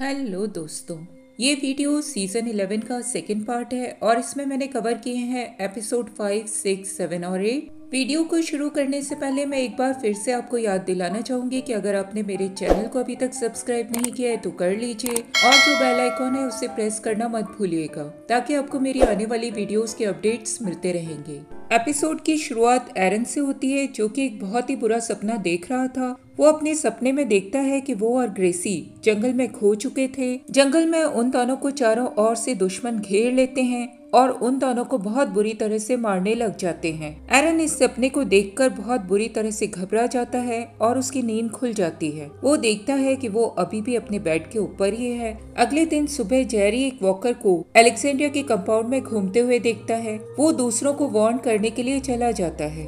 Hello दोस्तों ये video season 11 का सेकेंड पार्ट है और इसमें मैंने कवर किए हैं एपिसोड 5, 6, 7 और 8 वीडियो को शुरू करने से पहले मैं एक बार फिर से आपको याद दिलाना चाहूंगी कि अगर आपने मेरे चैनल को अभी तक सब्सक्राइब नहीं किया है तो कर लीजिए और जो बेल आइकॉन है उसे प्रेस करना मत भूलिएगा ताकि आपको मेरी आने वाली वीडियोस के अपडेट्स मिलते रहेंगे एपिसोड की शुरुआत एरन से होती है जो की एक बहुत ही बुरा सपना देख रहा था वो अपने सपने में देखता है कि वो और ग्रेसी जंगल में खो चुके थे जंगल में उन दोनों को चारों ओर से दुश्मन घेर लेते हैं और उन दोनों को बहुत बुरी तरह से मारने लग जाते हैं एरन इस सपने को देखकर बहुत बुरी तरह से घबरा जाता है और उसकी नींद खुल जाती है वो देखता है कि वो अभी भी अपने बेड के ऊपर ही है अगले दिन सुबह जेरी एक वॉकर को एलेक्सेंड्रिया के कंपाउंड में घूमते हुए देखता है वो दूसरों को वार्न करने के लिए चला जाता है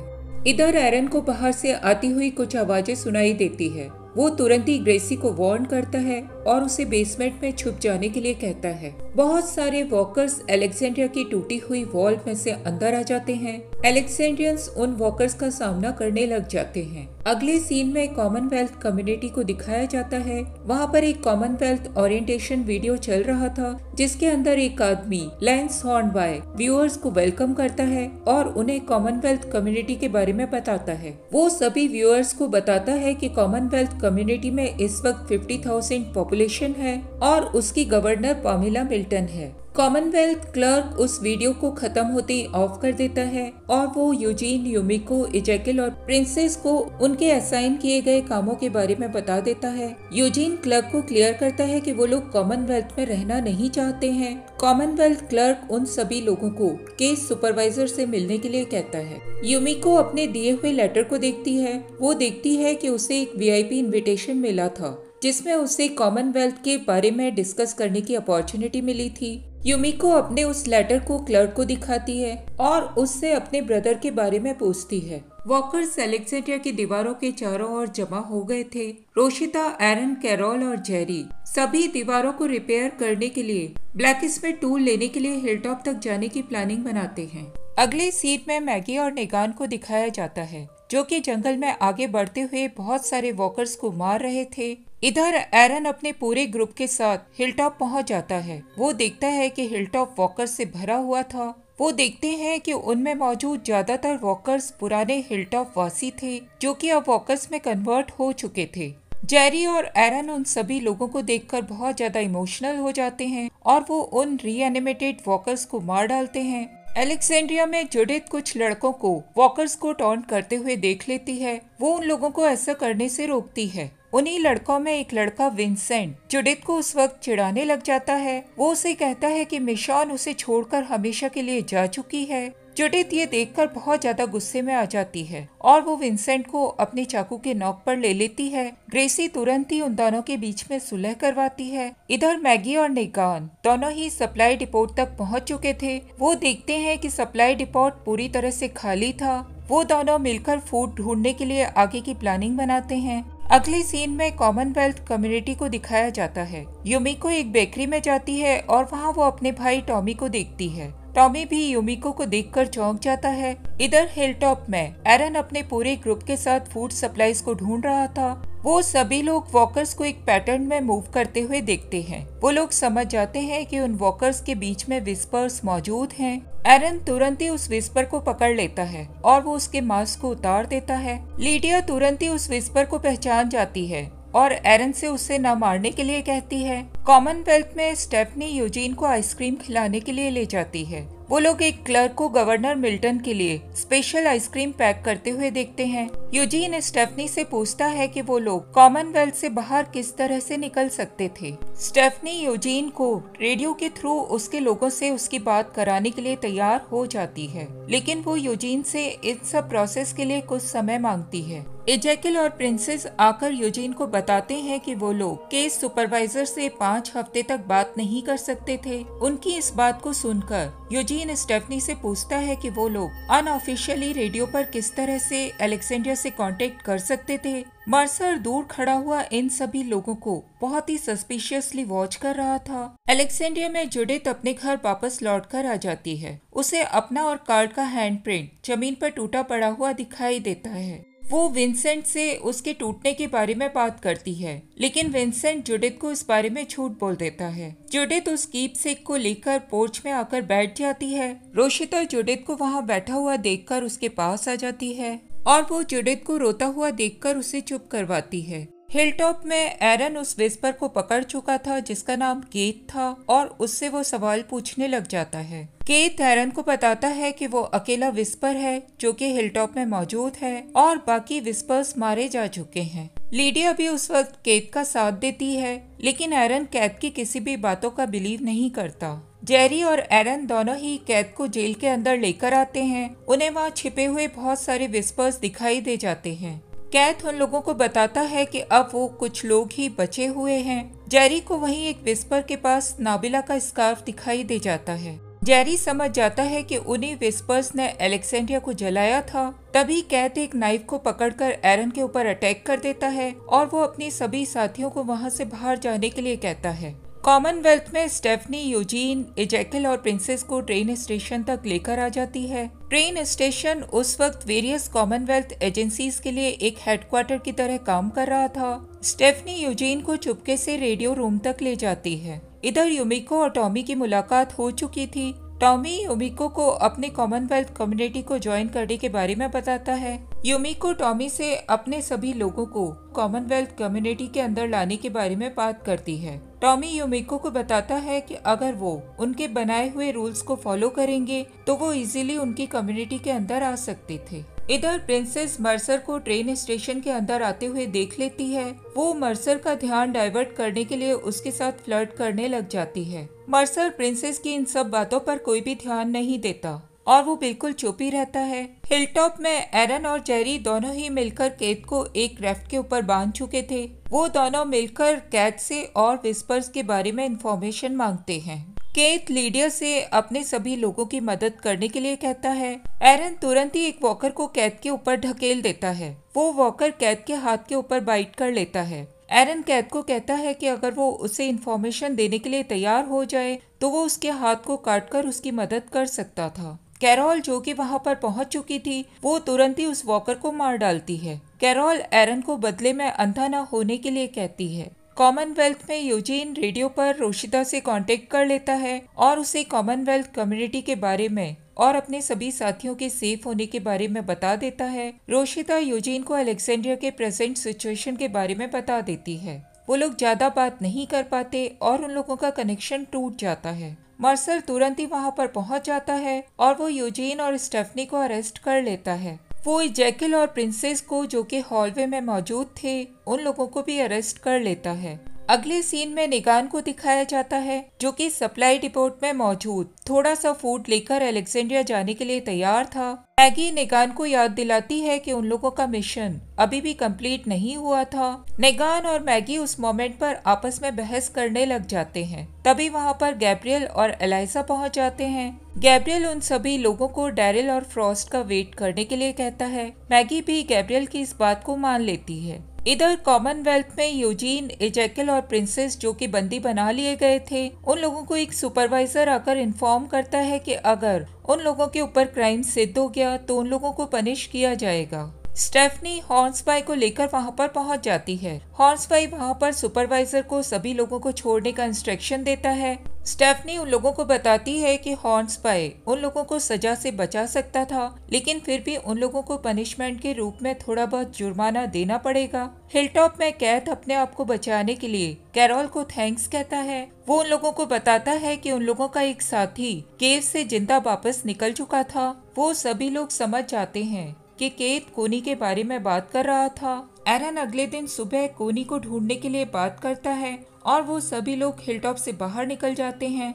इधर एरन को बाहर से आती हुई कुछ आवाजें सुनाई देती है वो तुरंत ही ग्रेसी को वार्न करता है और उसे बेसमेंट में छुप जाने के लिए कहता है बहुत सारे वॉकर्स एलेक्सेंड्रिया की टूटी हुई वॉल में से अंदर आ जाते हैं एलेक्सेंड्रियंस उन वॉकर्स का सामना करने लग जाते हैं अगले सीन में कॉमनवेल्थ कम्युनिटी को दिखाया जाता है वहाँ पर एक कॉमनवेल्थ ओरिएंटेशन वीडियो चल रहा था जिसके अंदर एक आदमी लैंस हॉर्न बाय व्यूअर्स को वेलकम करता है और उन्हें कॉमनवेल्थ कम्युनिटी के बारे में बताता है वो सभी व्यूअर्स को बताता है की कॉमनवेल्थ कम्युनिटी में इस वक्त फिफ्टी थाउजेंड पॉपुलेशन है और उसकी गवर्नर पॉमिला मिल्टन है कॉमनवेल्थ क्लर्क उस वीडियो को खत्म होते ऑफ कर देता है और वो यूजीन यूमिको इजेकिल और प्रिंसेस को उनके असाइन किए गए कामों के बारे में बता देता है यूजीन क्लर्क को क्लियर करता है कि वो लोग कॉमनवेल्थ में रहना नहीं चाहते हैं कॉमनवेल्थ क्लर्क उन सभी लोगों को केस सुपरवाइजर से मिलने के लिए कहता है यूमिको अपने दिए हुए लेटर को देखती है वो देखती है कि उसे एक वीआईपी इनविटेशन मिला था जिसमें उसे कॉमनवेल्थ के बारे में डिस्कस करने की अपॉर्चुनिटी मिली थी यूमिको अपने उस लेटर को क्लर्क को दिखाती है और उससे अपने ब्रदर के बारे में पूछती है वॉकर एलेक्सेंड्रिया की दीवारों के चारों ओर जमा हो गए थे रोशिता एरन कैरोल और जेरी सभी दीवारों को रिपेयर करने के लिए ब्लैक में टूल लेने के लिए हिलटॉप तक जाने की प्लानिंग बनाते हैं अगले सीट में मैगी और निगान को दिखाया जाता है जो कि जंगल में आगे बढ़ते हुए बहुत सारे वॉकर्स को मार रहे थे इधर एरन अपने पूरे ग्रुप के साथ हिलटॉप पहुंच जाता है वो देखता है कि हिलटॉप वॉकर से भरा हुआ था वो देखते हैं कि उनमें मौजूद ज्यादातर वॉकर्स पुराने हिलटॉप वासी थे जो कि अब वॉकर्स में कन्वर्ट हो चुके थे जेरी और एरन उन सभी लोगों को देखकर बहुत ज्यादा इमोशनल हो जाते हैं और वो उन रीएनिमेटेड वॉकर्स को मार डालते हैं एलेक्सेंड्रिया में जुडित कुछ लड़कों को वॉकर्स को टॉन्ट करते हुए देख लेती है वो उन लोगों को ऐसा करने से रोकती है उन्हीं लड़कों में एक लड़का विंसेंट जुडित को उस वक्त चिढ़ाने लग जाता है वो उसे कहता है कि मिशॉन उसे छोड़कर हमेशा के लिए जा चुकी है जुडित ये देखकर बहुत ज्यादा गुस्से में आ जाती है और वो विंसेंट को अपने चाकू के नोक पर ले लेती है ग्रेसी तुरंत ही उन दोनों के बीच में सुलह करवाती है इधर मैगी और निगान दोनों ही सप्लाई डिपोर्ट तक पहुंच चुके थे वो देखते हैं कि सप्लाई डिपोर्ट पूरी तरह से खाली था वो दोनों मिलकर फूड ढूंढने के लिए आगे की प्लानिंग बनाते हैं अगले सीन में कॉमनवेल्थ कम्युनिटी को दिखाया जाता है युमी को एक बेकरी में जाती है और वहाँ वो अपने भाई टॉमी को देखती है टॉमी भी युमिको को देखकर चौंक जाता है इधर हिल टॉप में एरन अपने पूरे ग्रुप के साथ फूड सप्लाईज को ढूंढ रहा था वो सभी लोग वॉकर्स को एक पैटर्न में मूव करते हुए देखते हैं वो लोग समझ जाते हैं कि उन वॉकर्स के बीच में विस्पर्स मौजूद हैं। एरन तुरंत ही उस विस्पर को पकड़ लेता है और वो उसके मास्क को उतार देता है लीडिया तुरंत ही उस विस्पर को पहचान जाती है और एरन से उसे न मारने के लिए कहती है कॉमनवेल्थ में स्टेफनी यूजीन को आइसक्रीम खिलाने के लिए ले जाती है वो लोग एक क्लर्क को गवर्नर मिल्टन के लिए स्पेशल आइसक्रीम पैक करते हुए देखते हैं यूजीन स्टेफनी से पूछता है कि वो लोग कॉमनवेल्थ से बाहर किस तरह से निकल सकते थे स्टेफनी यूजीन को रेडियो के थ्रू उसके लोगों से उसकी बात कराने के लिए तैयार हो जाती है लेकिन वो यूजीन से इन सब प्रोसेस के लिए कुछ समय मांगती है एजेकिल और प्रिंसेस आकर यूजीन को बताते हैं कि वो लोग केस सुपरवाइजर से पाँच हफ्ते तक बात नहीं कर सकते थे उनकी इस बात को सुनकर यूजीन स्टेफनी से पूछता है कि वो लोग अनऑफिशियली रेडियो पर किस तरह से एलेक्सेंडर से कांटेक्ट कर सकते थे मार्सर दूर खड़ा हुआ इन सभी लोगों को बहुत ही सस्पिशियसली वॉच कर रहा था एलेक्सेंड्रिया में जुडित अपने घर वापस लौट कर आ जाती है उसे अपना और कार्ड का हैंड प्रिंट जमीन पर टूटा पड़ा हुआ दिखाई देता है वो विंसेंट से उसके टूटने के बारे में बात करती है लेकिन विंसेंट जुडित को इस बारे में झूठ बोल देता है जुडित उस कीप सेक को लेकर पोर्च में आकर बैठ जाती है रोशिता जुडित को वहाँ बैठा हुआ देखकर उसके पास आ जाती है और वो जुडित को रोता हुआ देखकर उसे चुप करवाती है हिलटॉप में एरन उस विस्पर को पकड़ चुका था जिसका नाम केत था और उससे वो सवाल पूछने लग जाता है केत एरन को बताता है कि वो अकेला विस्पर है जो कि हिलटॉप में मौजूद है और बाकी विस्पर्स मारे जा चुके हैं लीडिया भी उस वक्त केत का साथ देती है लेकिन एरन कैद की किसी भी बातों का बिलीव नहीं करता जेरी और एरन दोनों ही कैद को जेल के अंदर लेकर आते हैं उन्हें वहाँ छिपे हुए बहुत सारे विस्पर्स दिखाई दे जाते हैं कैथ उन लोगों को बताता है कि अब वो कुछ लोग ही बचे हुए हैं जेरी को वहीं एक विस्पर के पास नाबिला का स्कार्फ दिखाई दे जाता है जेरी समझ जाता है कि उन्हीं विस्पर्स ने एलेक्सेंड्रिया को जलाया था तभी कैथ एक नाइफ को पकड़कर एरन के ऊपर अटैक कर देता है और वो अपने सभी साथियों को वहाँ से बाहर जाने के लिए कहता है कॉमनवेल्थ में स्टेफनी यूजीन इजेकिल और प्रिंसेस को ट्रेन स्टेशन तक लेकर आ जाती है ट्रेन स्टेशन उस वक्त वेरियस कॉमनवेल्थ एजेंसीज के लिए एक हेडक्वार्टर की तरह काम कर रहा था स्टेफनी यूजीन को चुपके से रेडियो रूम तक ले जाती है इधर यूमिको और टॉमी की मुलाकात हो चुकी थी टॉमी योमिको को अपने कॉमनवेल्थ कम्युनिटी को ज्वाइन करने के बारे में बताता है योमिको टॉमी से अपने सभी लोगों को कॉमनवेल्थ कम्युनिटी के अंदर लाने के बारे में बात करती है टॉमी योमिको को बताता है कि अगर वो उनके बनाए हुए रूल्स को फॉलो करेंगे तो वो इजीली उनकी कम्युनिटी के अंदर आ सकते थे इधर प्रिंसेस मर्सर को ट्रेन स्टेशन के अंदर आते हुए देख लेती है वो मर्सर का ध्यान डाइवर्ट करने के लिए उसके साथ फ्लर्ट करने लग जाती है मर्सर प्रिंसेस की इन सब बातों पर कोई भी ध्यान नहीं देता और वो बिल्कुल चुप ही रहता है हिलटॉप में एरन और जेरी दोनों ही मिलकर केत को एक रेफ्ट के ऊपर बांध चुके थे वो दोनों मिलकर कैद से और विस्पर्स के बारे में इंफॉर्मेशन मांगते हैं केत लीडियर से अपने सभी लोगों की मदद करने के लिए कहता है एरन तुरंत ही एक वॉकर को कैद के ऊपर ढकेल देता है वो वॉकर कैद के हाथ के ऊपर बाइट कर लेता है एरन कैद को कहता है कि अगर वो उसे इन्फॉर्मेशन देने के लिए तैयार हो जाए तो वो उसके हाथ को काट कर उसकी मदद कर सकता था कैरोल जो कि वहां पर पहुंच चुकी थी वो तुरंत ही उस वॉकर को मार डालती है कैरोल एरन को बदले में अंधा न होने के लिए कहती है कॉमनवेल्थ में यूजीन रेडियो पर रोशिदा से कांटेक्ट कर लेता है और उसे कॉमनवेल्थ कम्युनिटी के बारे में और अपने सभी साथियों के सेफ होने के बारे में बता देता है रोशिदा यूजीन को अलेक्सेंड्रिया के प्रेजेंट सिचुएशन के बारे में बता देती है वो लोग ज्यादा बात नहीं कर पाते और उन लोगों का कनेक्शन टूट जाता है मार्सल तुरंत ही वहाँ पर पहुँच जाता है और वो यूजीन और स्टेफनी को अरेस्ट कर लेता है वो जैकिल और प्रिंसेस को जो कि हॉलवे में मौजूद थे उन लोगों को भी अरेस्ट कर लेता है अगले सीन में निगान को दिखाया जाता है जो कि सप्लाई डिपोर्ट में मौजूद थोड़ा सा फूड लेकर अलेक्जेंड्रिया जाने के लिए तैयार था मैगी निगान को याद दिलाती है कि उन लोगों का मिशन अभी भी कंप्लीट नहीं हुआ था निगान और मैगी उस मोमेंट पर आपस में बहस करने लग जाते हैं तभी वहाँ पर गैब्रियल और एलाइसा पहुँच जाते हैं गैब्रियल उन सभी लोगों को डेरिल और फ्रॉस्ट का वेट करने के लिए कहता है मैगी भी गैब्रियल की इस बात को मान लेती है इधर कॉमनवेल्थ में यूजीन एजेकल और प्रिंसेस जो कि बंदी बना लिए गए थे उन लोगों को एक सुपरवाइजर आकर इन्फॉर्म करता है कि अगर उन लोगों के ऊपर क्राइम सिद्ध हो गया तो उन लोगों को पनिश किया जाएगा स्टेफनी बाई को लेकर वहां पर पहुंच जाती है बाई वहाँ पर सुपरवाइजर को सभी लोगों को छोड़ने का इंस्ट्रक्शन देता है स्टेफनी उन लोगों को बताती है कि हॉर्न्सपाई उन लोगों को सजा से बचा सकता था लेकिन फिर भी उन लोगों को पनिशमेंट के रूप में थोड़ा बहुत जुर्माना देना पड़ेगा हिलटॉप में कैथ अपने आप को बचाने के लिए कैरोल को थैंक्स कहता है वो उन लोगों को बताता है कि उन लोगों का एक साथी केव से जिंदा वापस निकल चुका था वो सभी लोग समझ जाते हैं कि केत कोनी के बारे में बात कर रहा था एरन अगले दिन सुबह कोनी को ढूंढने के लिए बात करता है और वो सभी लोग हिलटॉप से बाहर निकल जाते हैं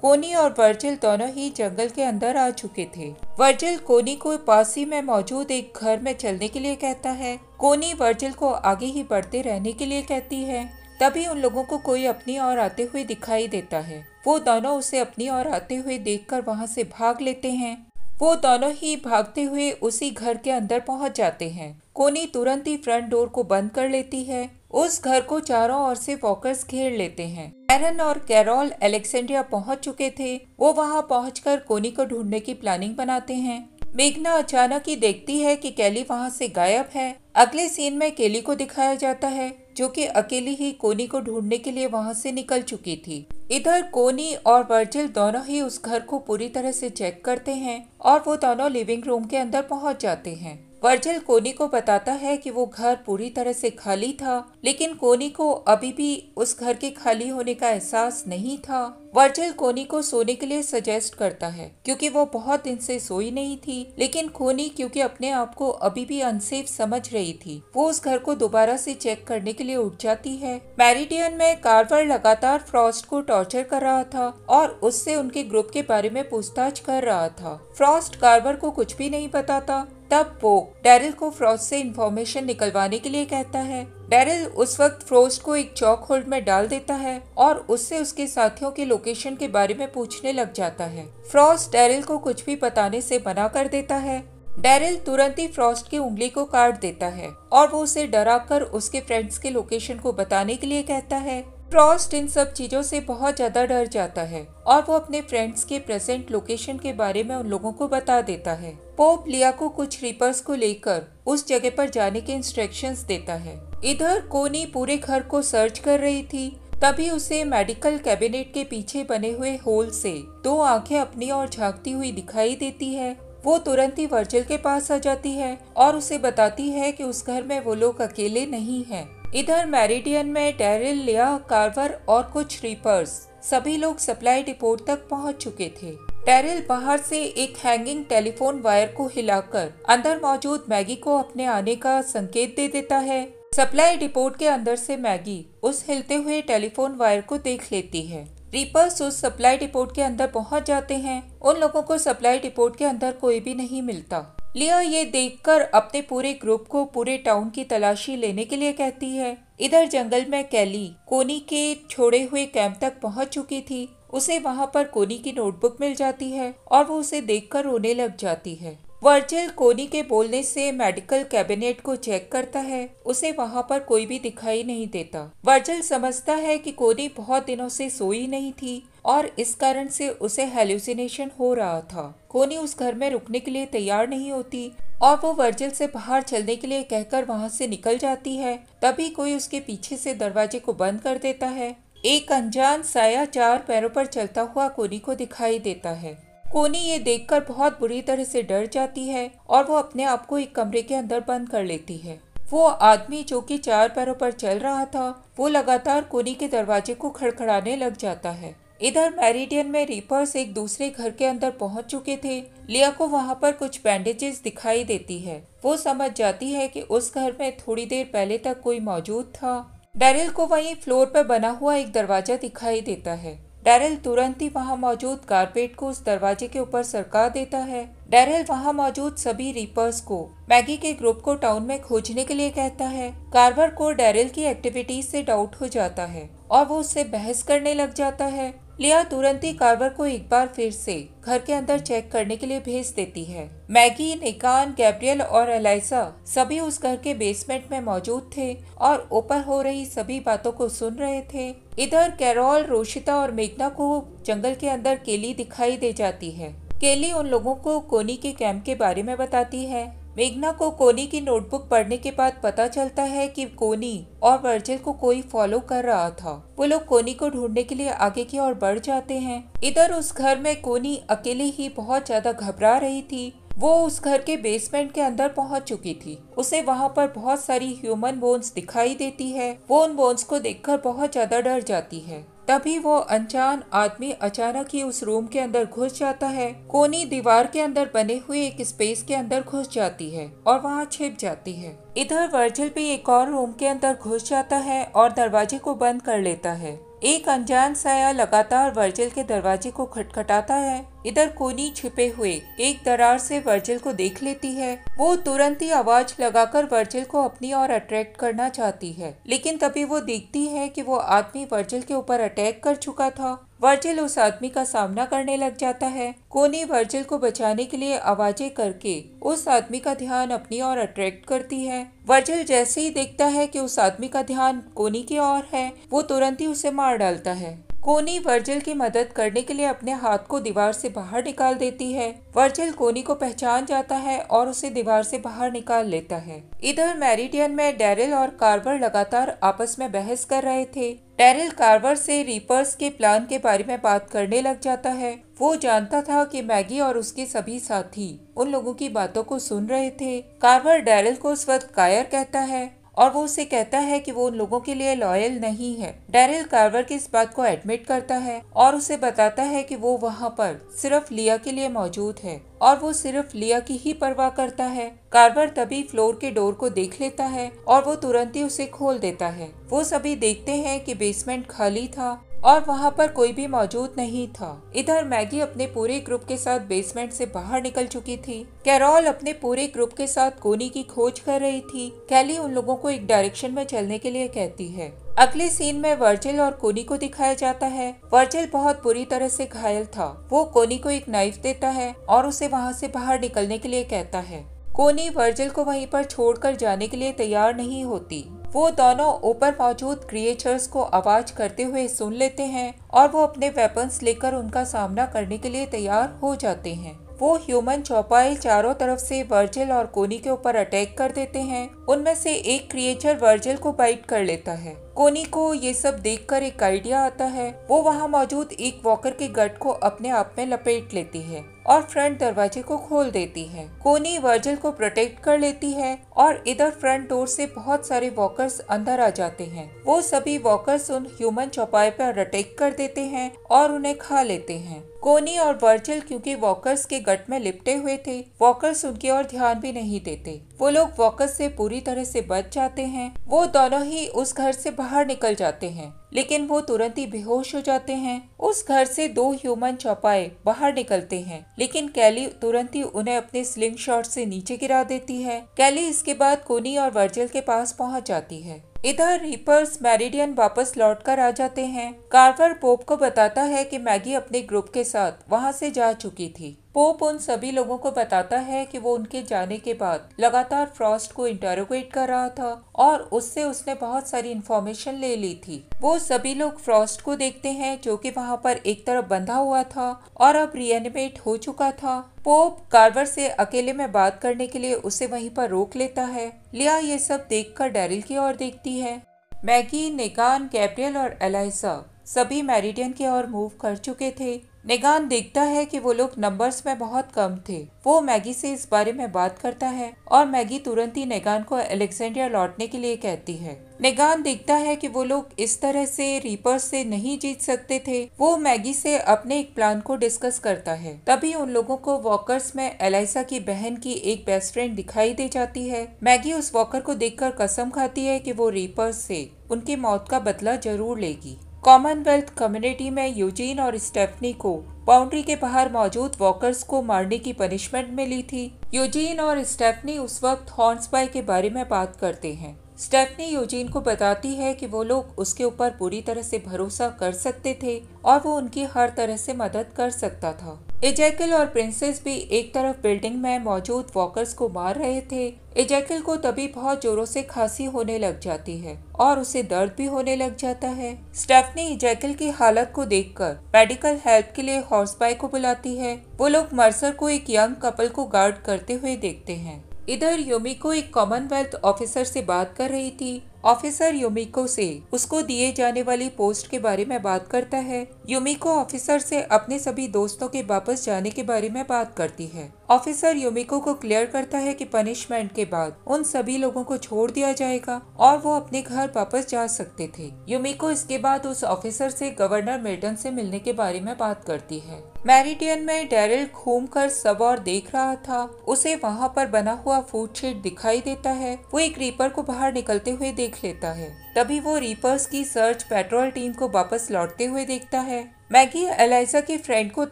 कोनी और वर्जिल दोनों ही जंगल के अंदर आ चुके थे वर्जिल कोनी को पास ही में मौजूद एक घर में चलने के लिए कहता है कोनी वर्जिल को आगे ही बढ़ते रहने के लिए कहती है तभी उन लोगों को कोई अपनी ओर आते हुए दिखाई देता है वो दोनों उसे अपनी ओर आते हुए देखकर वहाँ से भाग लेते हैं वो दोनों ही भागते हुए उसी घर के अंदर पहुंच जाते हैं कोनी तुरंत ही फ्रंट डोर को बंद कर लेती है उस घर को चारों ओर से वॉकर्स घेर लेते हैं एरन और कैरोल एलेक्सेंड्रिया पहुंच चुके थे वो वहां पहुंचकर कोनी को ढूंढने की प्लानिंग बनाते हैं मेघना अचानक ही देखती है कि केली वहां से गायब है अगले सीन में केली को दिखाया जाता है जो कि अकेली ही कोनी को ढूंढने के लिए वहां से निकल चुकी थी इधर कोनी और वर्जिल दोनों ही उस घर को पूरी तरह से चेक करते हैं और वो दोनों लिविंग रूम के अंदर पहुंच जाते हैं वर्जिल कोनी को बताता है कि वो घर पूरी तरह से खाली था लेकिन कोनी को अभी भी उस घर के खाली होने का एहसास नहीं था वर्जिल कोनी को सोने के लिए सजेस्ट करता है क्योंकि वो बहुत दिन से सोई नहीं थी लेकिन कोनी क्योंकि अपने आप को अभी भी अनसेफ समझ रही थी वो उस घर को दोबारा से चेक करने के लिए उठ जाती है मैरिडियन में कार्वर लगातार फ्रॉस्ट को टॉर्चर कर रहा था और उससे उनके ग्रुप के बारे में पूछताछ कर रहा था फ्रॉस्ट कार्वर को कुछ भी नहीं बताता तब वो डेरिल को फ्रॉस्ट से इंफॉर्मेशन निकलवाने के लिए कहता है डेरिल उस वक्त फ्रॉस्ट को एक चौक होल्ड में डाल देता है और उससे उसके साथियों के लोकेशन के बारे में पूछने लग जाता है फ्रॉस्ट डेरिल को कुछ भी बताने से मना कर देता है डेरिल तुरंत ही फ्रॉस्ट की उंगली को काट देता है और वो उसे डरा कर उसके फ्रेंड्स के लोकेशन को बताने के लिए कहता है फ्रॉस्ट इन सब चीज़ों से बहुत ज़्यादा डर जाता है और वो अपने फ्रेंड्स के प्रेजेंट लोकेशन के बारे में उन लोगों को बता देता है पोप लिया को कुछ रिपर्स को लेकर उस जगह पर जाने के इंस्ट्रक्शंस देता है इधर कोनी पूरे घर को सर्च कर रही थी तभी उसे मेडिकल कैबिनेट के पीछे बने हुए होल से दो आंखें अपनी और झांकती हुई दिखाई देती है वो तुरंत ही वर्जिल के पास आ जाती है और उसे बताती है कि उस घर में वो लोग अकेले नहीं हैं। इधर मैरिडियन में डैरिल लिया कार्वर और कुछ रिपर्स सभी लोग सप्लाई डिपोर्ट तक पहुंच चुके थे टेरिल बाहर से एक हैंगिंग टेलीफोन वायर को हिलाकर अंदर मौजूद मैगी को अपने आने का संकेत दे देता है सप्लाई डिपोर्ट के अंदर से मैगी उस हिलते हुए टेलीफोन वायर को देख लेती है रिपर्स उस सप्लाई डिपोर्ट के अंदर पहुंच जाते हैं उन लोगों को सप्लाई डिपोर्ट के अंदर कोई भी नहीं मिलता लिया ये देखकर अपने पूरे ग्रुप को पूरे टाउन की तलाशी लेने के लिए कहती है इधर जंगल में कैली कोनी के छोड़े हुए कैंप तक पहुंच चुकी थी उसे वहां पर कोनी की नोटबुक मिल जाती है और वो उसे देखकर रोने लग जाती है वर्जिल कोनी के बोलने से मेडिकल कैबिनेट को चेक करता है उसे वहां पर कोई भी दिखाई नहीं देता वर्जिल समझता है कि कोनी बहुत दिनों से सोई नहीं थी और इस कारण से उसे हेल्यूसिनेशन हो रहा था कोनी उस घर में रुकने के लिए तैयार नहीं होती और वो वर्जिल से बाहर चलने के लिए कहकर वहाँ से निकल जाती है तभी कोई उसके पीछे से दरवाजे को बंद कर देता है एक अनजान साया चार पैरों पर चलता हुआ कोनी को दिखाई देता है कोनी ये देखकर बहुत बुरी तरह से डर जाती है और वो अपने आप को एक कमरे के अंदर बंद कर लेती है वो आदमी जो कि चार पैरों पर चल रहा था वो लगातार कोनी के दरवाजे को खड़खड़ाने लग जाता है इधर मैरिडियन में रिपर्स एक दूसरे घर के अंदर पहुंच चुके थे लिया को वहां पर कुछ बैंडेजेस दिखाई देती है वो समझ जाती है कि उस घर में थोड़ी देर पहले तक कोई मौजूद था डेरिल को वहीं फ्लोर पर बना हुआ एक दरवाजा दिखाई देता है डेरिल तुरंत ही वहां मौजूद कारपेट को उस दरवाजे के ऊपर सरका देता है डेरिल वहां मौजूद सभी रीपर्स को मैगी के ग्रुप को टाउन में खोजने के लिए कहता है कार्वर को डेरिल की एक्टिविटीज से डाउट हो जाता है और वो उससे बहस करने लग जाता है लिया तुरंत ही कार्वर को एक बार फिर से घर के अंदर चेक करने के लिए भेज देती है मैगी निकान गैब्रियल और एलाइसा सभी उस घर के बेसमेंट में मौजूद थे और ऊपर हो रही सभी बातों को सुन रहे थे इधर कैरोल रोशिता और मेघना को जंगल के अंदर केली दिखाई दे जाती है केली उन लोगों को कोनी के कैंप के बारे में बताती है मेघना को कोनी की नोटबुक पढ़ने के बाद पता चलता है कि कोनी और वर्जिल को कोई फॉलो कर रहा था वो लोग कोनी को ढूंढने के लिए आगे की ओर बढ़ जाते हैं इधर उस घर में कोनी अकेले ही बहुत ज्यादा घबरा रही थी वो उस घर के बेसमेंट के अंदर पहुंच चुकी थी उसे वहां पर बहुत सारी ह्यूमन बोन्स दिखाई देती है वो उन बोन्स को देखकर बहुत ज्यादा डर जाती है तभी वो अनजान आदमी अचानक ही उस रूम के अंदर घुस जाता है कोनी दीवार के अंदर बने हुए एक स्पेस के अंदर घुस जाती है और वहाँ छिप जाती है इधर वर्जिल भी एक और रूम के अंदर घुस जाता है और दरवाजे को बंद कर लेता है एक अनजान साया लगातार वर्जिल के दरवाजे को खटखटाता है इधर कोनी छिपे हुए एक दरार से वर्जिल को देख लेती है वो तुरंत ही आवाज लगाकर वर्जिल को अपनी ओर अट्रैक्ट करना चाहती है लेकिन तभी वो देखती है कि वो आदमी वर्जिल के ऊपर अटैक कर चुका था वर्जिल उस आदमी का सामना करने लग जाता है कोनी वर्जिल को बचाने के लिए आवाजें करके उस आदमी का ध्यान अपनी ओर अट्रैक्ट करती है वर्जिल जैसे ही देखता है कि उस आदमी का ध्यान कोनी की ओर है वो तुरंत ही उसे मार डालता है कोनी वर्जिल की मदद करने के लिए अपने हाथ को दीवार से बाहर निकाल देती है वर्जिल कोनी को पहचान जाता है और उसे दीवार से बाहर निकाल लेता है इधर मेरिडियन में डेरिल और कार्बर लगातार आपस में बहस कर रहे थे टेरिल कार्वर से रीपर्स के प्लान के बारे में बात करने लग जाता है वो जानता था कि मैगी और उसके सभी साथी उन लोगों की बातों को सुन रहे थे कार्वर डेरिल को स्वत कायर कहता है और वो उसे कहता है कि वो उन लोगों के लिए लॉयल नहीं है डेरिल कार्वर की इस बात को एडमिट करता है और उसे बताता है कि वो वहाँ पर सिर्फ लिया के लिए मौजूद है और वो सिर्फ लिया की ही परवाह करता है कार्वर तभी फ्लोर के डोर को देख लेता है और वो तुरंत ही उसे खोल देता है वो सभी देखते हैं कि बेसमेंट खाली था और वहाँ पर कोई भी मौजूद नहीं था इधर मैगी अपने पूरे ग्रुप के साथ बेसमेंट से बाहर निकल चुकी थी कैरोल अपने पूरे ग्रुप के साथ कोनी की खोज कर रही थी कैली उन लोगों को एक डायरेक्शन में चलने के लिए कहती है अगले सीन में वर्जिल और कोनी को दिखाया जाता है वर्जिल बहुत बुरी तरह से घायल था वो कोनी को एक नाइफ देता है और उसे वहाँ से बाहर निकलने के लिए कहता है कोनी वर्जिल को वहीं पर छोड़कर जाने के लिए तैयार नहीं होती वो दोनों ऊपर मौजूद क्रिएचर्स को आवाज करते हुए सुन लेते हैं और वो अपने वेपन्स लेकर उनका सामना करने के लिए तैयार हो जाते हैं वो ह्यूमन चौपाई चारों तरफ से वर्जिल और कोनी के ऊपर अटैक कर देते हैं उनमें से एक क्रिएचर वर्जिल को बाइट कर लेता है कोनी को ये सब देखकर एक आइडिया आता है वो वहाँ मौजूद एक वॉकर के गट को अपने आप में लपेट लेती है और फ्रंट दरवाजे को खोल देती है कोनी वर्जिल को प्रोटेक्ट कर लेती है और इधर फ्रंट डोर से बहुत सारे वॉकर्स अंदर आ जाते हैं वो सभी वॉकर्स उन ह्यूमन चौपाई पर अटैक कर देते हैं और उन्हें खा लेते हैं कोनी और वर्जिल क्योंकि वॉकर्स के गट में लिपटे हुए थे वॉकर्स उनकी और ध्यान भी नहीं देते वो लोग वॉकस से पूरी तरह से बच जाते हैं वो दोनों ही उस घर से बाहर निकल जाते हैं लेकिन वो तुरंत ही बेहोश हो जाते हैं उस घर से दो ह्यूमन चौपाए बाहर निकलते हैं लेकिन कैली तुरंत ही उन्हें अपने स्लिंग शॉट से नीचे गिरा देती है कैली इसके बाद कोनी और वर्जिल के पास पहुंच जाती है इधर रीपर्स मैरिडियन वापस लौटकर आ जाते हैं कार्वर पोप को बताता है कि मैगी अपने ग्रुप के साथ वहां से जा चुकी थी पोप उन सभी लोगों को बताता है कि वो उनके जाने के बाद लगातार फ्रॉस्ट को इंटरोगेट कर रहा था और उससे उसने बहुत सारी इंफॉर्मेशन ले ली थी वो सभी लोग फ्रॉस्ट को देखते हैं जो कि वहाँ पर एक तरफ बंधा हुआ था और अब रियनिमेट हो चुका था पोप कार्वर से अकेले में बात करने के लिए उसे वहीं पर रोक लेता है लिया ये सब देखकर डैरिल की ओर देखती है मैगी नेगान गैब्रियल और एलाइसा सभी मेरिडियन के और मूव कर चुके थे निगान देखता है कि वो लोग नंबर्स में बहुत कम थे वो मैगी से इस बारे में बात करता है और मैगी तुरंत ही निगान को अलेक्जेंड्रिया लौटने के लिए कहती है निगान देखता है कि वो लोग इस तरह से रीपर्स से नहीं जीत सकते थे वो मैगी से अपने एक प्लान को डिस्कस करता है तभी उन लोगों को वॉकर्स में एलाइसा की बहन की एक बेस्ट फ्रेंड दिखाई दे जाती है मैगी उस वॉकर को देखकर कसम खाती है कि वो रीपर्स से उनकी मौत का बदला जरूर लेगी कॉमनवेल्थ कम्युनिटी में यूजीन और स्टेफनी को बाउंड्री के बाहर मौजूद वॉकर्स को मारने की पनिशमेंट मिली थी यूजीन और स्टेफनी उस वक्त हॉर्न्सबाई के बारे में बात करते हैं स्टेफनी यूजीन को बताती है कि वो लोग उसके ऊपर पूरी तरह से भरोसा कर सकते थे और वो उनकी हर तरह से मदद कर सकता था एजैकल और प्रिंसेस भी एक तरफ बिल्डिंग में मौजूद वॉकर्स को मार रहे थे एजैकल को तभी बहुत जोरों से खांसी होने लग जाती है और उसे दर्द भी होने लग जाता है स्टेफनी एजैकल की हालत को देखकर मेडिकल हेल्प के लिए हॉर्स बाय को बुलाती है वो लोग मर्सर को एक यंग कपल को गार्ड करते हुए देखते हैं इधर योमिको को एक कॉमनवेल्थ ऑफिसर से बात कर रही थी ऑफिसर योमिको से उसको दिए जाने वाली पोस्ट के बारे में बात करता है योमिको ऑफिसर से अपने सभी दोस्तों के वापस जाने के बारे में बात करती है ऑफिसर योमिको को क्लियर करता है कि पनिशमेंट के बाद उन सभी लोगों को छोड़ दिया जाएगा और वो अपने घर वापस जा सकते थे योमिको इसके बाद उस ऑफिसर से गवर्नर मेडन से मिलने के बारे में बात करती है मैरिडियन में घूम घूमकर सब और देख रहा था उसे वहाँ पर बना हुआ फूड शेड दिखाई देता है वो एक रीपर को बाहर निकलते हुए देख लेता है तभी वो रीपर्स की सर्च पेट्रोल टीम को वापस लौटते हुए देखता है मैगी एलाइजा के फ्रेंड को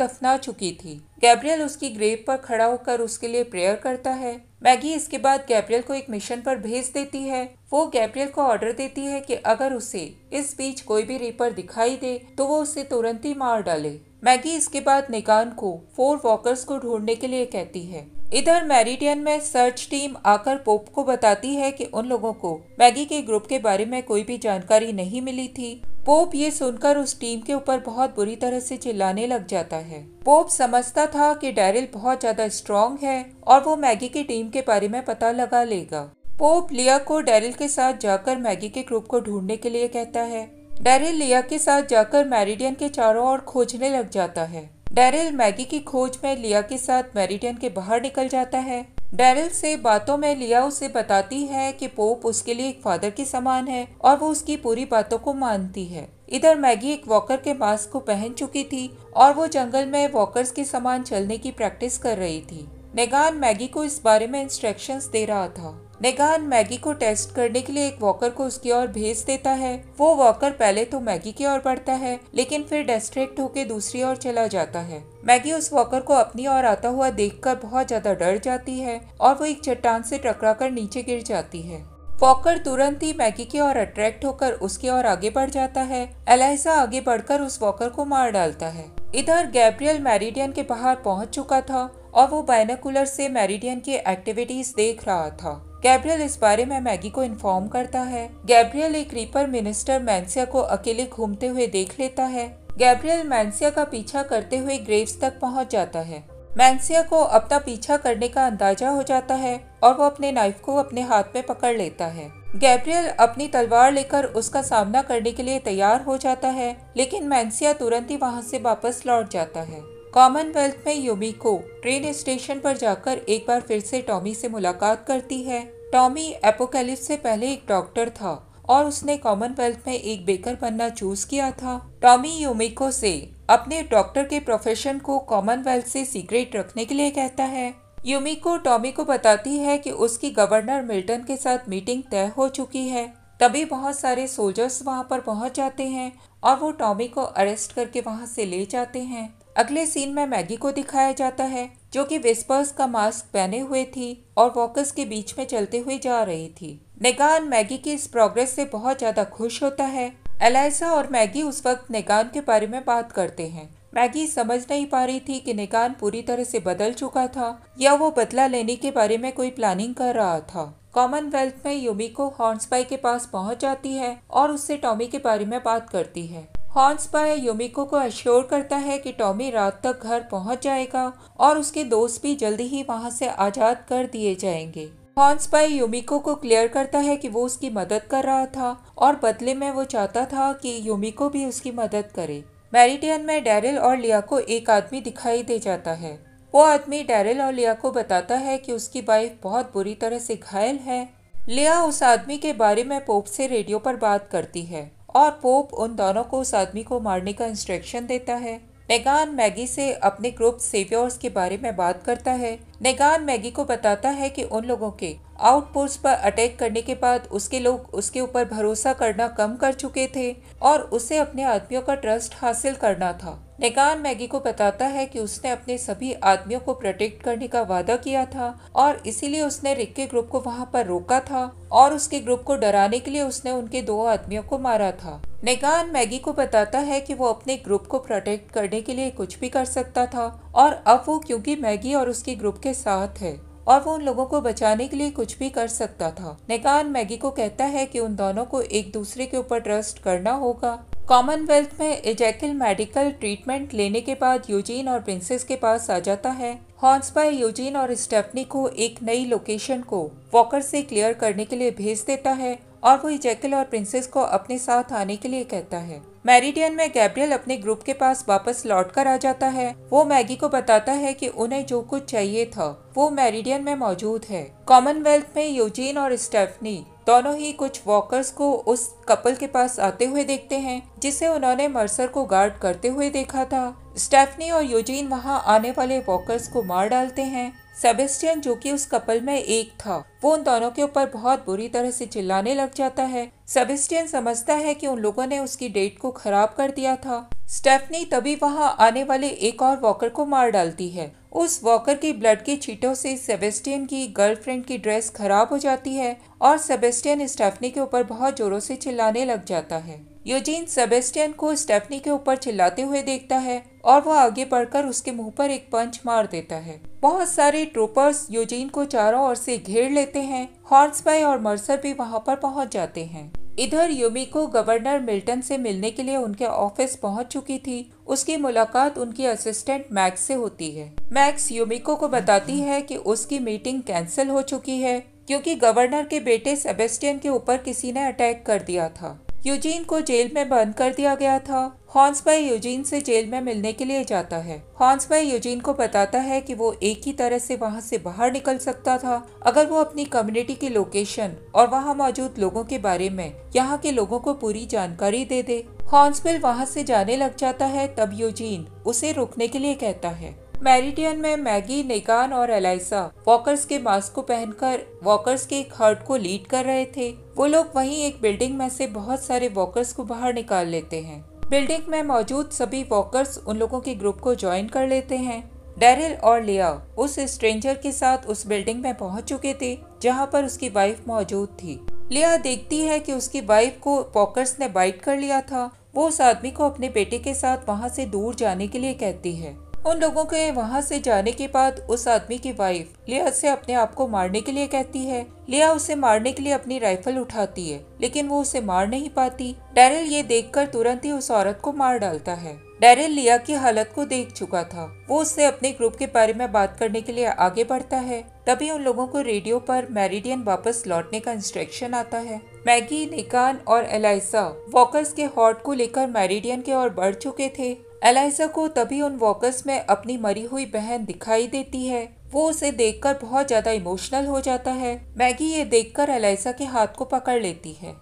दफना चुकी थी गैब्रियल उसकी ग्रेव पर खड़ा होकर उसके लिए प्रेयर करता है मैगी इसके बाद गैब्रियल को एक मिशन पर भेज देती है वो गैब्रियल को ऑर्डर देती है कि अगर उसे इस बीच कोई भी रीपर दिखाई दे तो वो उसे तुरंत ही मार डाले मैगी इसके बाद निकान को फोर वॉकर्स को ढूंढने के लिए कहती है इधर मैरिडियन में सर्च टीम आकर पोप को बताती है कि उन लोगों को मैगी के ग्रुप के बारे में कोई भी जानकारी नहीं मिली थी पोप ये सुनकर उस टीम के ऊपर बहुत बुरी तरह से चिल्लाने लग जाता है पोप समझता था कि डैरिल बहुत ज्यादा स्ट्रांग है और वो मैगी की टीम के बारे में पता लगा लेगा पोप लिया को डैरिल के साथ जाकर मैगी के ग्रुप को ढूंढने के लिए कहता है डेरिल लिया के साथ जाकर मैरिडियन के चारों ओर खोजने लग जाता है डेरिल मैगी की खोज में लिया के साथ मैरिडियन के बाहर निकल जाता है डेरिल से बातों में लिया उसे बताती है कि पोप उसके लिए एक फादर के समान है और वो उसकी पूरी बातों को मानती है इधर मैगी एक वॉकर के मास्क को पहन चुकी थी और वो जंगल में वॉकर्स के समान चलने की प्रैक्टिस कर रही थी नेगान मैगी को इस बारे में इंस्ट्रक्शंस दे रहा था नेगान मैगी को टेस्ट करने के लिए एक वॉकर को उसकी ओर भेज देता है वो वॉकर पहले तो मैगी की ओर बढ़ता है लेकिन फिर डिस्ट्रेक्ट होकर दूसरी ओर चला जाता है मैगी उस वॉकर को अपनी ओर आता हुआ देखकर बहुत ज्यादा डर जाती है और वो एक चट्टान से टकराकर नीचे गिर जाती है वॉकर तुरंत ही मैगी की ओर अट्रैक्ट होकर उसकी ओर आगे बढ़ जाता है एलाइजा आगे बढ़कर उस वॉकर को मार डालता है इधर गैब्रियल मैरिडियन के बाहर पहुंच चुका था और वो बाइनाकुलर से मैरिडियन की एक्टिविटीज देख रहा था गैब्रियल इस बारे में मैगी को इन्फॉर्म करता है गैब्रियल एक रीपर मिनिस्टर मैंसिया को अकेले घूमते हुए देख लेता है गैब्रियल मैंसिया का पीछा करते हुए ग्रेव्स तक पहुंच जाता है मैंसिया को अपना पीछा करने का अंदाजा हो जाता है और वो अपने नाइफ को अपने हाथ में पकड़ लेता है गैब्रियल अपनी तलवार लेकर उसका सामना करने के लिए तैयार हो जाता है लेकिन मैंसिया तुरंत ही वहाँ से वापस लौट जाता है कॉमनवेल्थ में युमी को ट्रेन स्टेशन पर जाकर एक बार फिर से टॉमी से मुलाकात करती है टॉमी एपोकैलिप्स से पहले एक डॉक्टर था और उसने कॉमनवेल्थ में एक बेकर बनना चूज किया था टॉमी यूमिको से अपने डॉक्टर के प्रोफेशन को कॉमनवेल्थ से सीक्रेट रखने के लिए कहता है यूमिको टॉमी को बताती है कि उसकी गवर्नर मिल्टन के साथ मीटिंग तय हो चुकी है तभी बहुत सारे सोल्जर्स वहाँ पर पहुँच जाते हैं और वो टॉमी को अरेस्ट करके वहाँ से ले जाते हैं अगले सीन में मैगी को दिखाया जाता है जो कि विस्पर्स का मास्क पहने हुए थी और वॉकर्स के बीच में चलते हुए जा रही थी नेगान मैगी की इस प्रोग्रेस से बहुत ज़्यादा खुश होता है एलाइसा और मैगी उस वक्त नेगान के बारे में बात करते हैं मैगी समझ नहीं पा रही थी कि निगान पूरी तरह से बदल चुका था या वो बदला लेने के बारे में कोई प्लानिंग कर रहा था कॉमनवेल्थ में यूमिको हॉर्नस्पाई के पास पहुंच जाती है और उससे टॉमी के बारे में बात करती है हॉन्स बाय योमिको को अश्योर करता है कि टॉमी रात तक घर पहुंच जाएगा और उसके दोस्त भी जल्दी ही वहां से आज़ाद कर दिए जाएंगे हॉन्स बाय योमिको को क्लियर करता है कि वो उसकी मदद कर रहा था और बदले में वो चाहता था कि योमिको भी उसकी मदद करे मैरिटियन में डेरिल और लिया को एक आदमी दिखाई दे जाता है वो आदमी डेरिल और लिया को बताता है कि उसकी वाइफ बहुत बुरी तरह से घायल है लिया उस आदमी के बारे में पोप से रेडियो पर बात करती है और पोप उन दोनों को उस आदमी को मारने का इंस्ट्रक्शन देता है मेगान मैगी से अपने ग्रुप सेवियर्स के बारे में बात करता है नेगान मैगी को बताता है कि उन लोगों के आउटपोस्ट पर अटैक करने के बाद उसके लोग उसके ऊपर भरोसा करना कम कर चुके थे और उसे अपने आदमियों का ट्रस्ट हासिल करना था नेगान मैगी को बताता है कि उसने अपने सभी आदमियों को प्रोटेक्ट करने का वादा किया था और इसीलिए उसने रिक्के ग्रुप को वहाँ पर रोका था और उसके ग्रुप को डराने के लिए उसने उनके दो आदमियों को मारा था नेगान मैगी को बताता है कि वो अपने ग्रुप को प्रोटेक्ट करने के लिए कुछ भी कर सकता था और अब वो क्योंकि मैगी और उसके ग्रुप उसके साथ है और वो उन लोगों को बचाने के लिए कुछ भी कर सकता था नेगान मैगी को कहता है कि उन दोनों को एक दूसरे के ऊपर ट्रस्ट करना होगा कॉमनवेल्थ में एजैकिल मेडिकल ट्रीटमेंट लेने के बाद यूजीन और प्रिंसेस के पास आ जाता है हॉन्सबाई यूजीन और स्टेफनी को एक नई लोकेशन को वॉकर से क्लियर करने के लिए भेज देता है और वो जैकल और प्रिंसेस को अपने साथ आने के लिए कहता है मैरिडियन में गैब्रियल अपने ग्रुप के पास वापस लौट कर आ जाता है वो मैगी को बताता है कि उन्हें जो कुछ चाहिए था वो मैरिडियन में मौजूद है कॉमनवेल्थ में यूजीन और स्टेफनी दोनों ही कुछ वॉकर्स को उस कपल के पास आते हुए देखते हैं जिसे उन्होंने मर्सर को गार्ड करते हुए देखा था स्टेफनी और यूजीन वहां आने वाले वॉकर्स को मार डालते हैं सेबेस्टियन जो कि उस कपल में एक था वो उन दोनों के ऊपर बहुत बुरी तरह से चिल्लाने लग जाता है सेबेस्टियन समझता है कि उन लोगों ने उसकी डेट को खराब कर दिया था स्टेफनी तभी वहां आने वाले एक और वॉकर को मार डालती है उस वॉकर की ब्लड की छीटों से सेबेस्टियन की गर्लफ्रेंड की ड्रेस खराब हो जाती है और सेबेस्टियन स्टेफनी के ऊपर बहुत जोरों से चिल्लाने लग जाता है योजीन सेबेस्टियन को स्टेफनी के ऊपर चिल्लाते हुए देखता है और वह आगे बढ़कर उसके मुंह पर एक पंच मार देता है बहुत सारे ट्रोपर्स योजीन को चारों ओर से घेर लेते हैं हॉर्सबाई और मर्सर भी वहां पर पहुंच जाते हैं इधर को गवर्नर मिल्टन से मिलने के लिए उनके ऑफिस पहुंच चुकी थी उसकी मुलाकात उनकी असिस्टेंट मैक्स से होती है मैक्स योमिको को बताती है कि उसकी मीटिंग कैंसिल हो चुकी है क्योंकि गवर्नर के बेटे सेबेस्टियन के ऊपर किसी ने अटैक कर दिया था यूजीन को जेल में बंद कर दिया गया था हॉन्स भाई यूजीन से जेल में मिलने के लिए जाता है हॉन्स भाई यूजीन को बताता है कि वो एक ही तरह से वहाँ से बाहर निकल सकता था अगर वो अपनी कम्युनिटी की लोकेशन और वहाँ मौजूद लोगों के बारे में यहाँ के लोगों को पूरी जानकारी दे दे हॉन्सबिल वहाँ से जाने लग जाता है तब यूजीन उसे रोकने के लिए कहता है मेरिटियन में मैगी नेकान और एलाइसा वॉकर्स के मास्क को पहनकर वॉकर्स के एक हर्ट को लीड कर रहे थे वो लोग वहीं एक बिल्डिंग में से बहुत सारे वॉकर्स को बाहर निकाल लेते हैं बिल्डिंग में मौजूद सभी वॉकर्स उन लोगों के ग्रुप को ज्वाइन कर लेते हैं डेरिल और लिया उस स्ट्रेंजर के साथ उस बिल्डिंग में पहुंच चुके थे जहां पर उसकी वाइफ मौजूद थी लिया देखती है कि उसकी वाइफ को वॉकर्स ने बाइट कर लिया था वो उस आदमी को अपने बेटे के साथ वहां से दूर जाने के लिए कहती है उन लोगों के वहाँ से जाने के बाद उस आदमी की वाइफ लिया से अपने आप को मारने के लिए कहती है लिया उसे मारने के लिए अपनी राइफल उठाती है लेकिन वो उसे मार नहीं पाती डैरिल ये देखकर तुरंत ही उस औरत को मार डालता है डैरल लिया की हालत को देख चुका था वो उससे अपने ग्रुप के बारे में बात करने के लिए आगे बढ़ता है तभी उन लोगों को रेडियो पर मैरिडियन वापस लौटने का इंस्ट्रक्शन आता है मैगी निकान और एलाइसा वॉकर्स के हॉट को लेकर मैरिडियन के और बढ़ चुके थे एलाइजा को तभी उन वॉकर्स में अपनी मरी हुई बहन दिखाई देती है वो उसे देखकर बहुत ज्यादा इमोशनल हो जाता है मैगी ये देखकर एलाइजा के हाथ को पकड़ लेती है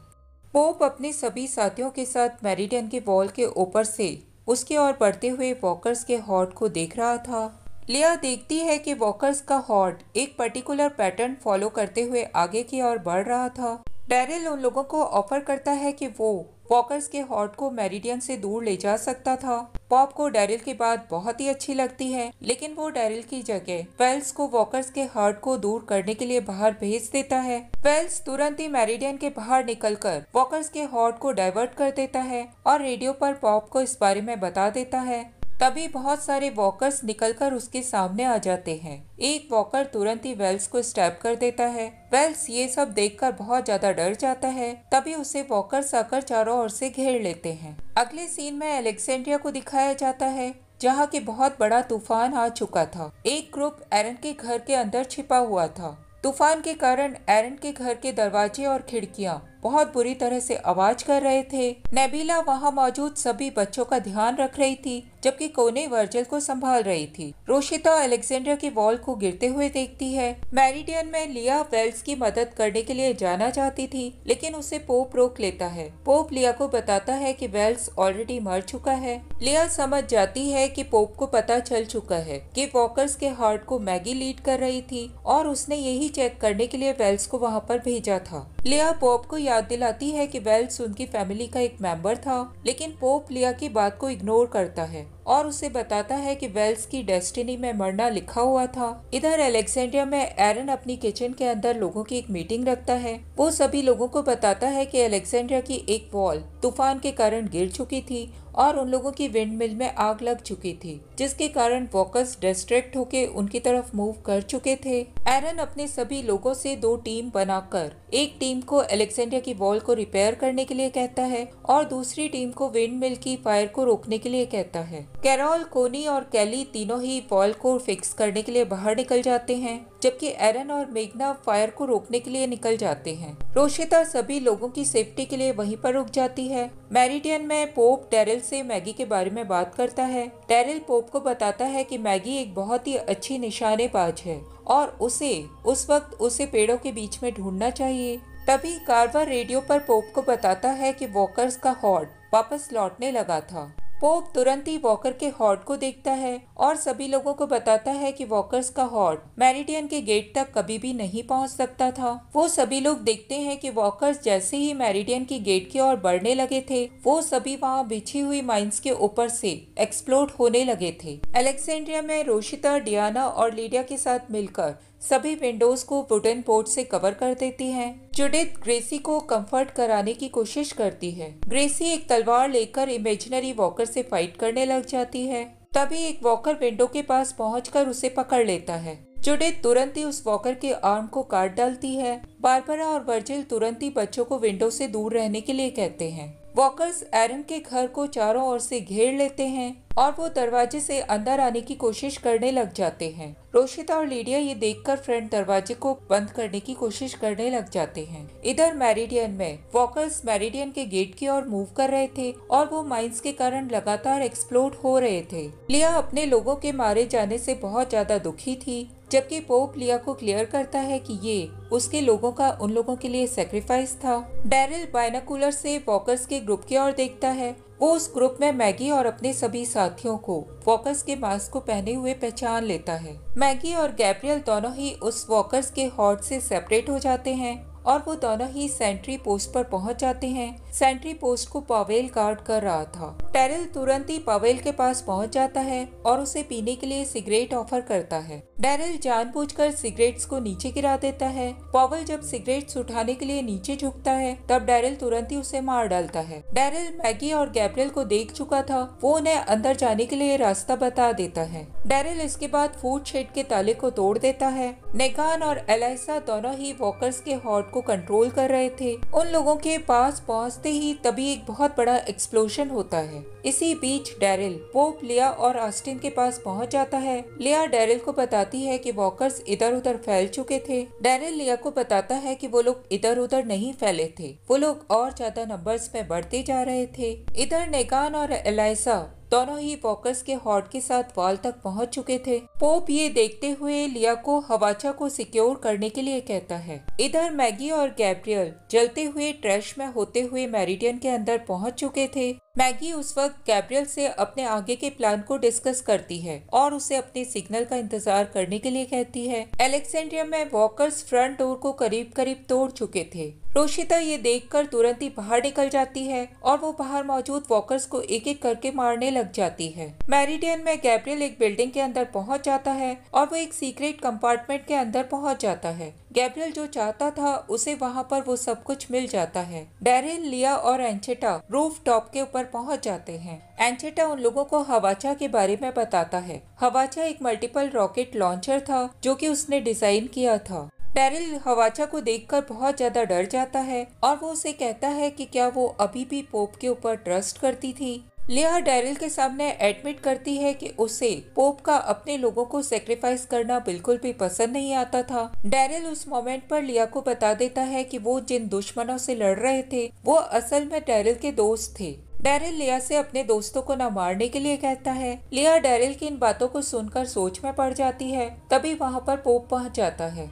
पोप अपने सभी साथियों के साथ मेरिडियन के वॉल के ऊपर से उसके और बढ़ते हुए वॉकर्स के हॉर्ड को देख रहा था लिया देखती है कि वॉकर्स का हॉट एक पर्टिकुलर पैटर्न फॉलो करते हुए आगे की ओर बढ़ रहा था डेरिल उन लोगों को ऑफर करता है कि वो वॉकर्स के हॉट को मेरिडियन से दूर ले जा सकता था पॉप को डेरिल की बात बहुत ही अच्छी लगती है लेकिन वो डेरिल की जगह वेल्स को वॉकर्स के हॉट को दूर करने के लिए बाहर भेज देता है वेल्स तुरंत ही मेरिडियन के बाहर निकलकर वॉकर्स के हॉट को डाइवर्ट कर देता है और रेडियो पर पॉप को इस बारे में बता देता है तभी बहुत सारे वॉकर्स निकलकर उसके सामने आ जाते हैं एक वॉकर तुरंत ही वेल्स को स्टैप कर देता है वेल्स ये सब देखकर बहुत ज्यादा डर जाता है तभी उसे वॉकर्स आकर चारों ओर से घेर लेते हैं अगले सीन में एलेक्सेंड्रिया को दिखाया जाता है जहाँ के बहुत बड़ा तूफान आ चुका था एक ग्रुप एरन के घर के अंदर छिपा हुआ था तूफान के कारण एरन के घर के दरवाजे और खिड़कियाँ बहुत बुरी तरह से आवाज कर रहे थे नबीला वहाँ मौजूद सभी बच्चों का ध्यान रख रही थी जबकि कोने वर्जल को संभाल रही थी रोशिता अलेक्जेंडर की वॉल को गिरते हुए देखती है मैरिडियन में लिया वेल्स की मदद करने के लिए जाना चाहती थी लेकिन उसे पोप रोक लेता है पोप लिया को बताता है कि वेल्स ऑलरेडी मर चुका है लिया समझ जाती है कि पोप को पता चल चुका है कि वॉकर्स के हार्ट को मैगी लीड कर रही थी और उसने यही चेक करने के लिए वेल्स को वहाँ पर भेजा था लिया पोप को याद दिलाती है कि वेल्स उनकी फैमिली का एक मेंबर था लेकिन पोप लिया की बात को इग्नोर करता है और उसे बताता है कि वेल्स की डेस्टिनी में मरना लिखा हुआ था इधर अलेक्जेंड्रिया में एरन अपनी किचन के अंदर लोगों की एक मीटिंग रखता है वो सभी लोगों को बताता है कि अलेक्जेंड्रिया की एक वॉल तूफान के कारण गिर चुकी थी और उन लोगों की विंड मिल में आग लग चुकी थी जिसके कारण वॉकर्स डिस्ट्रेक्ट होके उनकी तरफ मूव कर चुके थे एरन अपने सभी लोगों से दो टीम बनाकर एक टीम को एलेक्सेंड्रिया की वॉल को रिपेयर करने के लिए कहता है और दूसरी टीम को विंड मिल की फायर को रोकने के लिए कहता है कैरोल कोनी और कैली तीनों ही पॉल को फिक्स करने के लिए बाहर निकल जाते हैं जबकि एरन और मेघना फायर को रोकने के लिए निकल जाते हैं रोशिता सभी लोगों की सेफ्टी के लिए वहीं पर रुक जाती है मैरिडियन में पोप डेरिल से मैगी के बारे में बात करता है डेरिल पोप को बताता है कि मैगी एक बहुत ही अच्छी निशानेबाज है और उसे उस वक्त उसे पेड़ों के बीच में ढूंढना चाहिए तभी कार्वर रेडियो पर पोप को बताता है कि वॉकर्स का हॉर्ड वापस लौटने लगा था पोप तुरंत ही वॉकर के हॉर्ड को देखता है और सभी लोगों को बताता है कि वॉकर्स का हॉर्ड मैरिडियन के गेट तक कभी भी नहीं पहुंच सकता था वो सभी लोग देखते हैं कि वॉकर्स जैसे ही मैरिडियन के गेट की ओर बढ़ने लगे थे वो सभी वहाँ बिछी हुई माइंस के ऊपर से एक्सप्लोड होने लगे थे अलेक्सेंड्रिया में रोशिता डियाना और लीडिया के साथ मिलकर सभी विंडोज को वुडन बोर्ड से कवर कर देती है जुडित ग्रेसी को कंफर्ट कराने की कोशिश करती है ग्रेसी एक तलवार लेकर इमेजिनरी वॉकर से फाइट करने लग जाती है तभी एक वॉकर विंडो के पास पहुँच उसे पकड़ लेता है जुडिथ तुरंत ही उस वॉकर के आर्म को काट डालती है बारबरा और वर्जिल तुरंत ही बच्चों को विंडो से दूर रहने के लिए कहते हैं वॉकर्स एरन के घर को चारों ओर से घेर लेते हैं और वो दरवाजे से अंदर आने की कोशिश करने लग जाते हैं रोशिता और लीडिया ये देखकर फ्रेंड दरवाजे को बंद करने की कोशिश करने लग जाते हैं इधर मैरिडियन में वॉकर्स मैरिडियन के गेट की ओर मूव कर रहे थे और वो माइंस के कारण लगातार एक्सप्लोड हो रहे थे लिया अपने लोगों के मारे जाने से बहुत ज्यादा दुखी थी जबकि पोप लिया को क्लियर करता है कि ये उसके लोगों का उन लोगों के लिए सेक्रीफाइस था डेरिल बायनाकुलर से वॉकर्स के ग्रुप की ओर देखता है वो उस ग्रुप में मैगी और अपने सभी साथियों को वॉकर्स के मास्क को पहने हुए पहचान लेता है मैगी और गैब्रियल दोनों ही उस वॉकर्स के हॉट से सेपरेट हो जाते हैं और वो दोनों ही सेंट्री पोस्ट पर पहुंच जाते हैं सेंट्री पोस्ट को पावेल गार्ड कर रहा था टेरिल तुरंत ही पावेल के पास पहुंच जाता है और उसे पीने के लिए सिगरेट ऑफर करता है डैरल जानबूझकर सिगरेट्स को नीचे गिरा देता है पावेल जब सिगरेट्स उठाने के लिए नीचे झुकता है तब डेरिल तुरंत ही उसे मार डालता है डेरिल मैगी और गैब्रियल को देख चुका था वो उन्हें अंदर जाने के लिए रास्ता बता देता है डैरल इसके बाद फूड शेड के ताले को तोड़ देता है नेगान और एलाइसा दोनों ही वॉकर्स के हॉट को कंट्रोल कर रहे थे उन लोगों के पास पहुंचते ही तभी एक बहुत बड़ा एक्सप्लोशन होता है इसी बीच डेरिल पोप लिया और ऑस्टिन के पास पहुंच जाता है लिया डेरिल को बताती है कि वॉकर्स इधर उधर फैल चुके थे डेरिल लिया को बताता है कि वो लोग इधर उधर नहीं फैले थे वो लोग और ज्यादा नंबर्स में बढ़ते जा रहे थे इधर नेगान और एलाइसा दोनों ही वॉकर्स के हॉट के साथ वॉल तक पहुंच चुके थे पोप ये देखते हुए लिया को हवाचा को सिक्योर करने के लिए कहता है इधर मैगी और गैब्रियल जलते हुए ट्रैश में होते हुए मेरिडियन के अंदर पहुंच चुके थे मैगी उस वक्त गैब्रियल से अपने आगे के प्लान को डिस्कस करती है और उसे अपने सिग्नल का इंतजार करने के लिए कहती है एलेक्सेंड्रिया में वॉकर्स फ्रंट डोर को करीब करीब तोड़ चुके थे रोशिता ये देखकर तुरंत ही बाहर निकल जाती है और वो बाहर मौजूद वॉकर्स को एक एक करके मारने लग जाती है मैरिडियन में गैब्रियल एक बिल्डिंग के अंदर पहुंच जाता है और वो एक सीक्रेट कंपार्टमेंट के अंदर पहुंच जाता है गैब्रियल जो चाहता था उसे वहाँ पर वो सब कुछ मिल जाता है डेरिन लिया और एंचेटा रूफ टॉप के ऊपर पर पहुंच जाते हैं एंचेटा उन लोगों को हवाचा के बारे में बताता है हवाचा एक मल्टीपल रॉकेट लॉन्चर था जो कि उसने डिजाइन किया था डेरिल हवाचा को देखकर बहुत ज्यादा डर जाता है और वो उसे कहता है कि क्या वो अभी भी पोप के ऊपर ट्रस्ट करती थी लिया डैरिल के सामने एडमिट करती है कि उसे पोप का अपने लोगों को सेक्रीफाइस करना बिल्कुल भी पसंद नहीं आता था डैरिल उस मोमेंट पर लिया को बता देता है कि वो जिन दुश्मनों से लड़ रहे थे वो असल में डैरिल के दोस्त थे डैरिल लिया से अपने दोस्तों को न मारने के लिए कहता है लिया डैरिल की इन बातों को सुनकर सोच में पड़ जाती है तभी वहाँ पर पोप पहुँच जाता है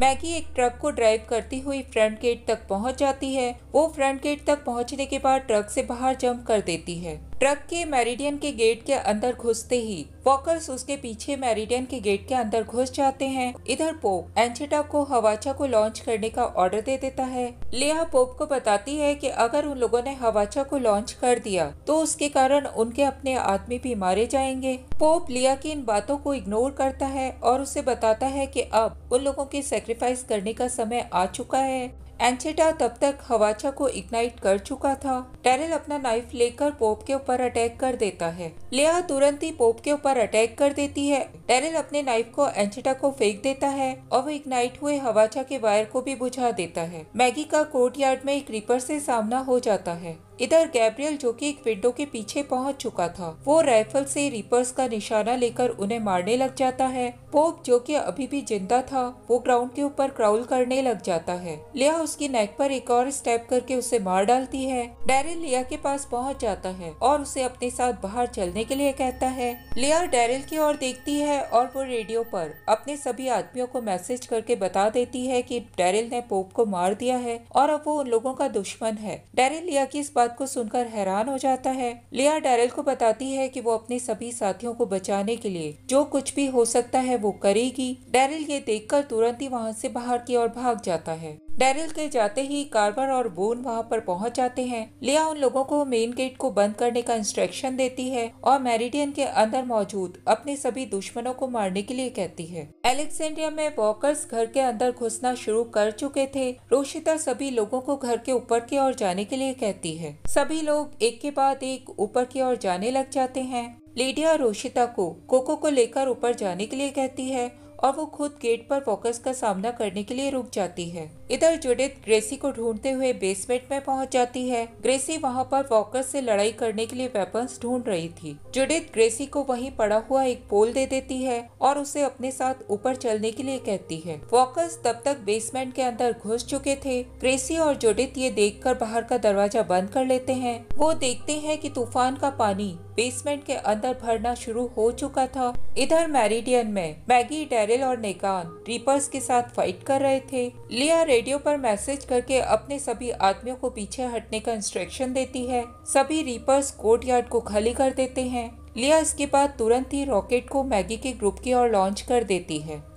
मैगी एक ट्रक को ड्राइव करती हुई फ्रंट गेट तक पहुंच जाती है वो फ्रंट गेट तक पहुंचने के बाद ट्रक से बाहर जंप कर देती है ट्रक के मेरिडियन के गेट के अंदर घुसते ही वॉकर्स उसके पीछे मेरिडियन के गेट के अंदर घुस जाते हैं इधर पोप एंजेटा को हवाचा को लॉन्च करने का ऑर्डर दे देता है लिया पोप को बताती है कि अगर उन लोगों ने हवाचा को लॉन्च कर दिया तो उसके कारण उनके अपने आदमी भी मारे जाएंगे पोप लिया की इन बातों को इग्नोर करता है और उसे बताता है की अब उन लोगों की सेक्रीफाइस करने का समय आ चुका है एंचेटा तब तक हवाचा को इग्नाइट कर चुका था टेरल अपना नाइफ लेकर पोप के ऊपर अटैक कर देता है लेहा तुरंत ही पोप के ऊपर अटैक कर देती है एरल अपने नाइफ को एंचिटा को फेंक देता है और वो इग्नाइट हुए हवाचा के वायर को भी बुझा देता है मैगी का कोर्ट यार्ड में एक रिपर से सामना हो जाता है इधर गैब्रियल जो कि एक विंडो के पीछे पहुंच चुका था वो राइफल से रिपर्स का निशाना लेकर उन्हें मारने लग जाता है पोप जो कि अभी भी जिंदा था वो ग्राउंड के ऊपर क्राउल करने लग जाता है लिया उसकी नेक पर एक और स्टेप करके उसे मार डालती है डेरिल लिया के पास पहुंच जाता है और उसे अपने साथ बाहर चलने के लिए कहता है लिया डेरिल की ओर देखती है है और वो रेडियो पर अपने सभी आदमियों को मैसेज करके बता देती है कि डैरिल ने पोप को मार दिया है और अब वो उन लोगों का दुश्मन है डेरिल लिया की इस बात को सुनकर हैरान हो जाता है लिया डेरिल को बताती है कि वो अपने सभी साथियों को बचाने के लिए जो कुछ भी हो सकता है वो करेगी डेरिल ये देखकर तुरंत ही वहाँ से बाहर की ओर भाग जाता है डेरिल के जाते ही कार्बर और बोन वहाँ पर पहुँच जाते हैं लिया उन लोगों को मेन गेट को बंद करने का इंस्ट्रक्शन देती है और मेरिडियन के अंदर मौजूद अपने सभी दुश्मनों को मारने के लिए कहती है एलेक्सेंड्रिया में वॉकर्स घर के अंदर घुसना शुरू कर चुके थे रोशिता सभी लोगों को घर के ऊपर की ओर जाने के लिए कहती है सभी लोग एक के बाद एक ऊपर की ओर जाने लग जाते हैं लीडिया रोशिता को कोको को लेकर ऊपर जाने के लिए कहती है और वो खुद गेट पर वॉकर्स का सामना करने के लिए रुक जाती है इधर जुडित ग्रेसी को ढूंढते हुए बेसमेंट में पहुंच जाती है ग्रेसी वहां पर वॉकर से लड़ाई करने के लिए वेपन्स ढूंढ रही थी जुडित ग्रेसी को वहीं पड़ा हुआ एक पोल दे देती है और उसे अपने साथ ऊपर चलने के लिए कहती है वॉकर्स तब तक बेसमेंट के अंदर घुस चुके थे ग्रेसी और जुडित ये देख बाहर का दरवाजा बंद कर लेते हैं वो देखते है की तूफान का पानी बेसमेंट के अंदर भरना शुरू हो चुका था इधर मैरिडियन में मैगी डेरिल और नेगान रिपर्स के साथ फाइट कर रहे थे लिया रेड रेडियो पर मैसेज करके अपने सभी आदमियों को पीछे हटने का इंस्ट्रक्शन देती है सभी रीपर्स यार्ड को खाली कर देते हैं लिया इसके बाद तुरंत ही रॉकेट को मैगी के ग्रुप की ओर लॉन्च कर देती है